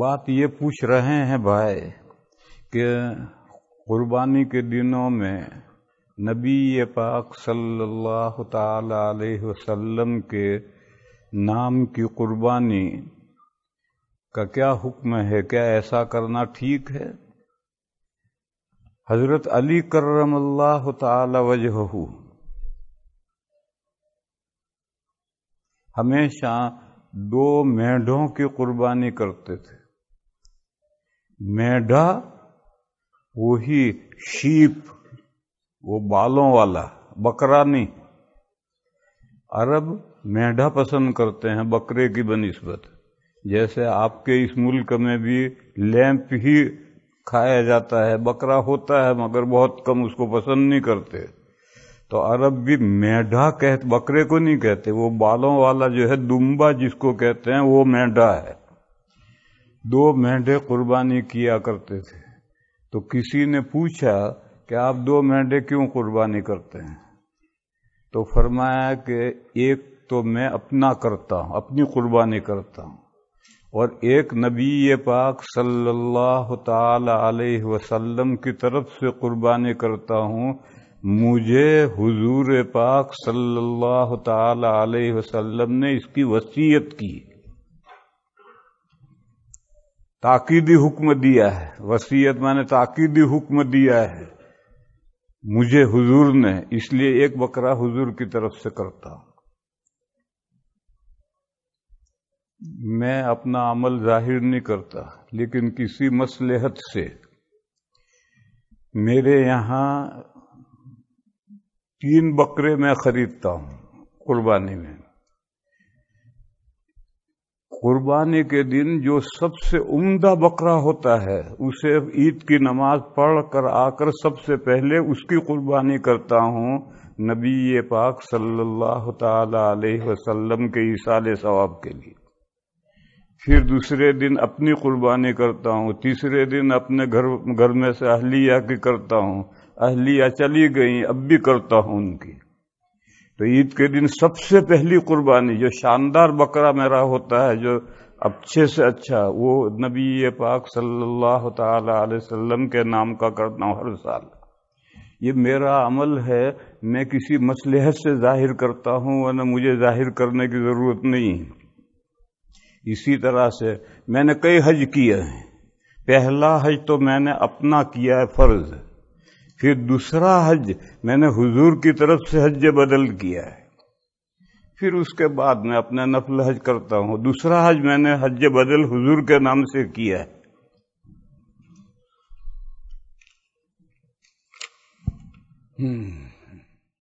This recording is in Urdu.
بات یہ پوچھ رہے ہیں بھائی کہ قربانی کے دنوں میں نبی پاک صلی اللہ تعالی علیہ وسلم کے نام کی قربانی کا کیا حکم ہے کیا ایسا کرنا ٹھیک ہے حضرت علی کرم اللہ تعالی وجہ ہمیشہ دو میڈوں کی قربانی کرتے تھے میڈا وہی شیپ وہ بالوں والا بکرا نہیں عرب میڈا پسند کرتے ہیں بکرے کی بنسبت جیسے آپ کے اس ملک میں بھی لیمپ ہی کھایا جاتا ہے بکرا ہوتا ہے مگر بہت کم اس کو پسند نہیں کرتے تو عرب بھی میڈا کہتے بکرے کو نہیں کہتے وہ بالوں والا جو ہے دمبا جس کو کہتے ہیں وہ میڈا ہے دو مینڈے قربانی کیا کرتے تھے تو کسی نے پوچھا کہ آپ دو مہنڈے کیوں قربانی کرتے ہیں تو فرمایا کہ ایک تو میں اپنا کرتا ہوں اپنی قربانی کرتا ہوں اور ایک نبی پاک صلی اللہ تعالی علیہ وسلم کی طرف سے قربانی کرتا ہوں مجھے حضور پاک صلی اللہ تعالی علیہ وسلم نے اس کی وسیعت کی تاکیدی حکم دیا ہے وصیت میں نے تاکیدی حکم دیا ہے مجھے حضور نے اس لیے ایک بکرا حضور کی طرف سے کرتا میں اپنا عمل ظاہر نہیں کرتا لیکن کسی مسلحت سے میرے یہاں تین بکرے میں خریدتا ہوں قربانی میں قربانی کے دن جو سب سے عمدہ بکرا ہوتا ہے اسے عید کی نماز پڑھ کر آ کر سب سے پہلے اس کی قربانی کرتا ہوں نبی پاک صلی اللہ تعالی علیہ وسلم کے اصال ثواب کے لیے پھر دوسرے دن اپنی قربانی کرتا ہوں تیسرے دن اپنے گھر گھر میں سے اہلیہ کی کرتا ہوں اہلیہ چلی گئیں اب بھی کرتا ہوں ان کی تو عید کے دن سب سے پہلی قربانی جو شاندار بکرا میرا ہوتا ہے جو اچھے سے اچھا وہ نبی پاک صلی اللہ تعالی علیہ وسلم کے نام کا کرتا ہوں ہر سال یہ میرا عمل ہے میں کسی مسلحت سے ظاہر کرتا ہوں ورنہ مجھے ظاہر کرنے کی ضرورت نہیں ہے اسی طرح سے میں نے کئی حج کیے ہیں پہلا حج تو میں نے اپنا کیا ہے فرض پھر دوسرا حج میں نے حضور کی طرف سے حج بدل کیا ہے پھر اس کے بعد میں اپنا نفل حج کرتا ہوں دوسرا حج میں نے حج بدل حضور کے نام سے کیا ہے ہوں